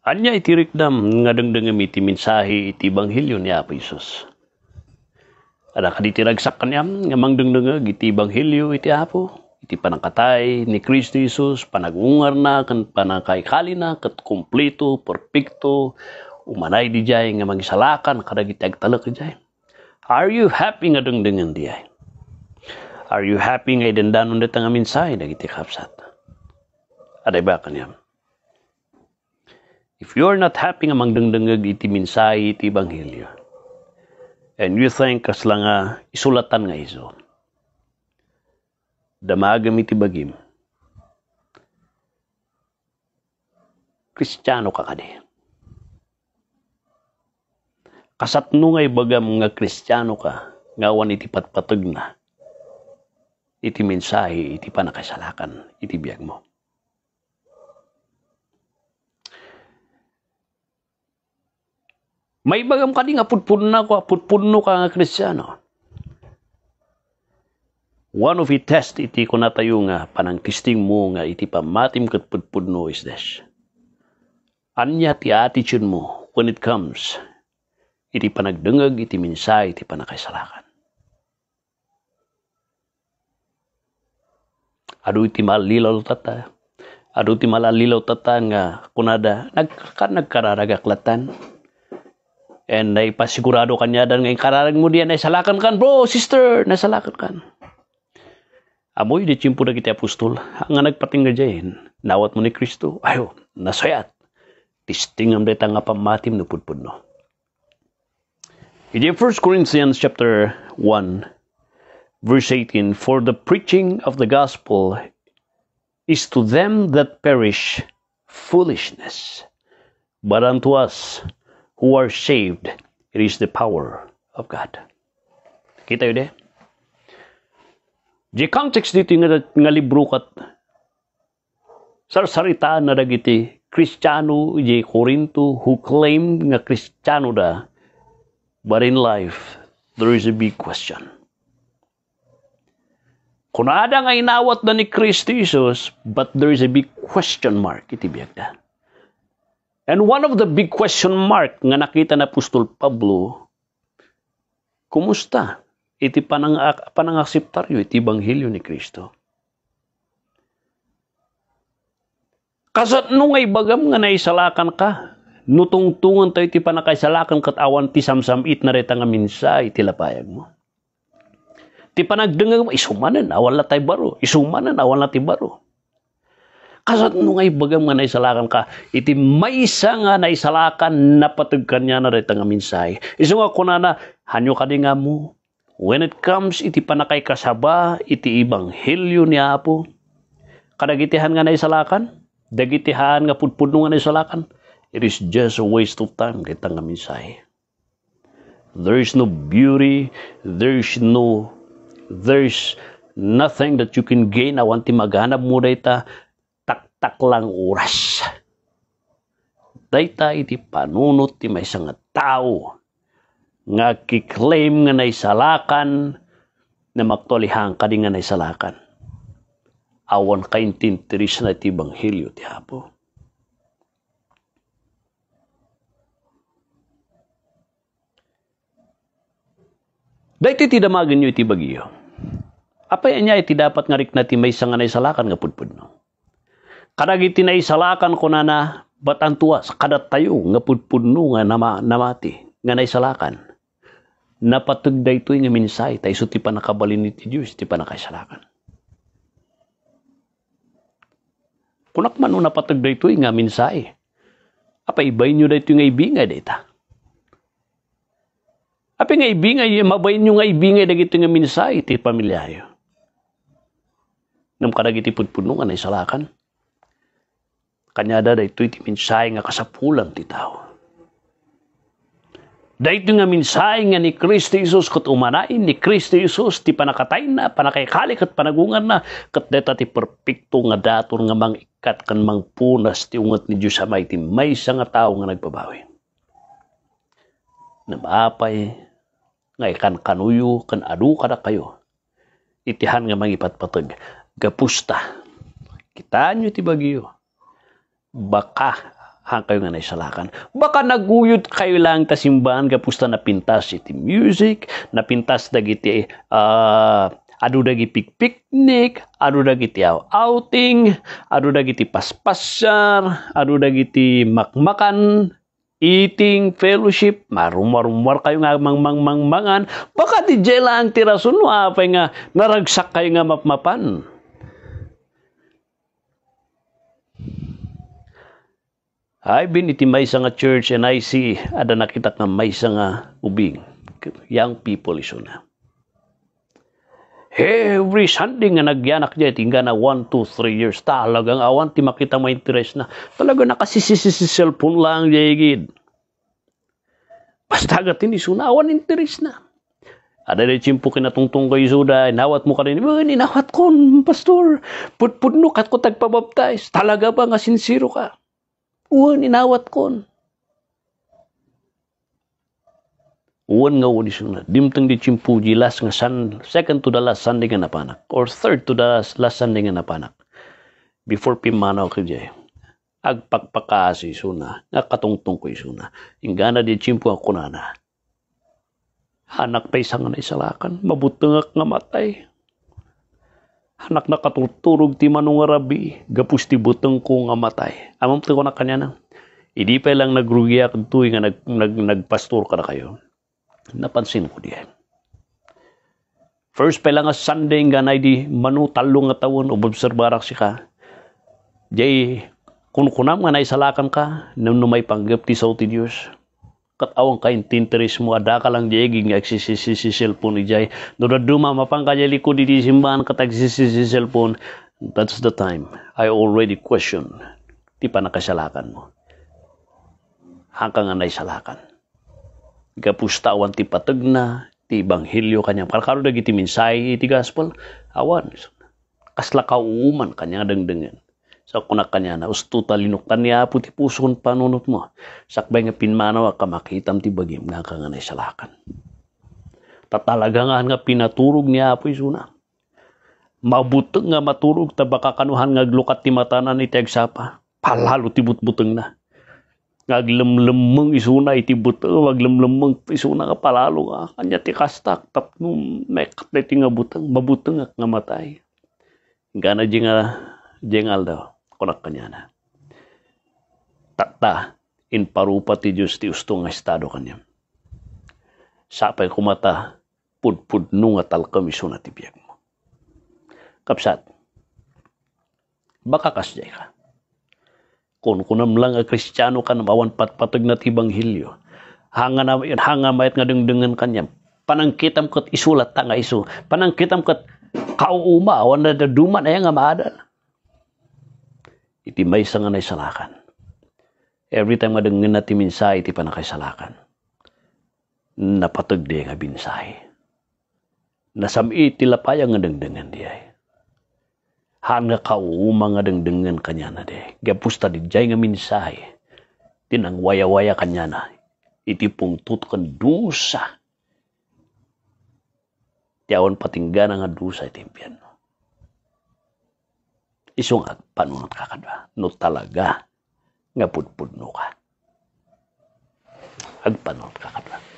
Anya itirikdam rikdam nga dengdengem iti minsahi iti banghilyo ni ya, Apo Isus. Ada kaditi ragsak kanyam nga mangdengdengag iti banghilyo iti Apo. Iti panangkatay ni Kristo Isus panagungar na kan panangkaykali na kat kumplito, perpekto, umanay di jay nga isalakan, kada iti talak ka jay. Are you happy nga dengdengan di jay? Are you happy nga idendanon dito nga minsahi dagiti kapsat? Aday ba kanyam? If you are not happy nga mangdangdangag iti minsay iti ebanghelyo, and you think kas lang nga isulatan nga iso, damagam iti bagim, kristyano ka kadi. Kasatno nga ibagam nga kristyano ka, ngawan iti patpatag na, iti mensahe, iti panakasalakan, iti biyag mo. May bagam ka nga putpunna ko, putpunno ka nga kristyano. One of the test iti ko na tayo nga panangkisting mo nga iti pamatim kat putpunno is this. Anya ti attitude mo when it comes iti panagdengag iti minsay iti panakaisalakan. Adu iti malilaw tata. Adu iti malalilaw tata nga kunada nagka nagkararagaklatan. And ay pasigurado kanya dan ngayon kararang mo diyan ay salakan kan bro, sister, nasalakan kan. Amoy di chimpo na kita apostol, ang nagpatingga dyan, nawat mo ni Kristo, ayo, nasayat. Tisting ang deta nga pamatim no pudpud no. In 1 Corinthians chapter 1, verse 18, For the preaching of the gospel is to them that perish foolishness, but unto us who are saved, it is the power of God. Kita yun eh? Di context dito nga, nga libro kat sarsarita na dagiti Kristiyano di Corinto who claim nga Kristiyano da but in life there is a big question. ada nga inawat na ni Christ Jesus but there is a big question mark iti biyagda. And one of the big question mark nga nakita na Apostol Pablo, kumusta? Iti panang, panangakseptaryo, iti banghilyo ni Kristo. Kasat no nga ibagam nga naisalakan ka, nutungtungan tayo iti panakaisalakan kat ti samsamit na reta nga minsay iti lapayag mo. Ti panagdengag mo, isumanan, awal na tayo baro. Isumanan, awal na ti baro. Kasat nung ay bagam nga naisalakan ka, iti may isa nga naisalakan napatag kanya na rita nga minsay. Isa nga kunana, hanyo ka nga mo. When it comes, iti panakay kasaba, iti ibanghelyo ni Apo. Kadagitihan nga naisalakan, dagitihan nga pudpudno nga naisalakan, it is just a waste of time, rita nga minsay. There is no beauty, there is no, there is nothing that you can gain. Awan ti maghanap mo rita, taklang oras. Dayta iti panunot ti may nga tao nga kiklaim nga naisalakan na magtolihang ka nga naisalakan. Awan ka intintiris na iti banghilyo ti hapo. Dahiti ti damagin nyo iti bagiyo. Apay niya iti dapat nga rik na ti may sanganay salakan nga pudpud no. Kadag itinaisalakan ko na na batantua sa kadat tayo nga pudpudno nga nama, namati nga naisalakan. Napatugday to nga minsay tayo so pa nakabalin ni Diyos ti pa nakaisalakan. Kunak man no napatugday to nga minsay. Apay ibay nyo dahito nga ibingay data. apa nga ibingay, mabay nyo nga ibingay dagito nga minsay ti pamilyayo. Nam kadagiti pudpudno nga naisalakan kanya Kanyada da ti minsay nga kasapulan ti tao. Da Dahito nga minsay nga ni Kristo Isus kat umanain ni Kristo Isus ti panakatay na, panakaykalik at panagungan na kat deta ti perpekto nga dator nga mang ikat kan mang punas ti ungat ni Diyos amay ti may nga tao nga nagbabawi. Nabapay nga ikan kanuyo kan adu kada kayo. Itihan nga mangipatpatag. Gapusta. Kita nyo ti bagyo baka ang kayo nga naisalakan. Baka naguyod kayo lang ta simbahan kapusta pintas iti music, na pintas dagiti uh, adu dagiti picnic, adu dagiti outing, adu dagiti paspasyar, adu dagiti makmakan, eating, fellowship, marumar-rumar kayo nga mangan, baka di jela ang tirasun, apay ah, nga naragsak kayo nga mapmapan. I've been iti may nga church and I see ada nakita nga may nga ubing. Young people iso na. Every Sunday nga nagyanak niya, tingga na 1, 2, 3 years. Talagang awan, ti makita mo interest na. Talaga nakasisisi cellphone lang, Jegid. Basta agatin iso na, awan interest na. Ada na chimpo kinatungtong kay Suda, inawat mo ka rin, inawat ko, pastor, putpudno kat ko tagpabaptize. Talaga ba nga sinsiro ka? Uwan inawat kon. Uwan nga uwan isunod. Dimtang di chimpuji last nga sun, second to the last Sunday nga napanak. Or third to the last Sunday nga napanak. Before pimanaw ka jay. Agpakpakasi suna. Nga katungtong ko isuna. Ingana di chimpu ang kunana. Anak pa isang na isalakan. Mabutungak nga matay Anak na katuturog ti manong arabi, gapus ti butang ko nga matay. Amam ti ko na kanya na. Idi pa lang nagrugiya kadto nga nag, nag, nagpastor ka na kayo. Napansin ko diyan. First pa lang nga Sunday nga na di manu talong nga taon obserbarak si ka. Jay, kun kunam nga naisalakan ka, nang may panggap ti sa ti Diyos katawang kain tinteres mo ada ka lang jay gig nagsisisi cellphone jay duma mapang kaya likod di simbahan katagsisisi cellphone that's the time I already question ti panakasalakan mo hangka nga naisalakan gapustawan ti patag na ti ebanghelyo kanyang kalkaro dagiti minsay iti gospel awan kaslakaw uuman kanyang dengdengan sa kunakanya na usto talinok tanya puti puson panunot mo sakbay nga pinmanaw ka makitam ti bagim nga kanganay salakan tatalaga nga nga pinaturog ni Apoy Suna mabuteng nga maturog ta baka kanuhan nga glukat ti matanan ni agsapa palalo ti butbuteng na ngaglemlemmeng isuna iti wag waglemlemmeng isuna ka palalo nga kanya ti kastak tapno mek ti nga buteng mabuteng nga matay gana jenga ah, jengal daw konak kanyana. Takta in ti Diyos ti ustong estado kanya. Sapay kumata pudpud nungatal kami suna ti biyag mo. Kapsat, baka kasjay ka. Kung kunam lang a kristyano ka namawan patpatag na ti banghilyo, hanga, na, hanga mayat nga dengdengan kanyam, panangkitam kat isulat tanga isu, panangkitam kat kauuma, wanda duman ay nga maadal iti may nga naisalakan. Every time nga dengan nati minsay, iti panakaisalakan. Napatag di nga binsay. Nasami iti lapayang nga dengdengan di ay. Hanga kauma nga dengdengan kanya na di. Gapusta di jay nga minsay. Tinangwaya-waya kanya na. Iti pungtut kan dusa. Tiawan patinggan nga dusa iti impyerno isungag panunot ka kada no talaga nga pudpudno ka agpanunot ka kada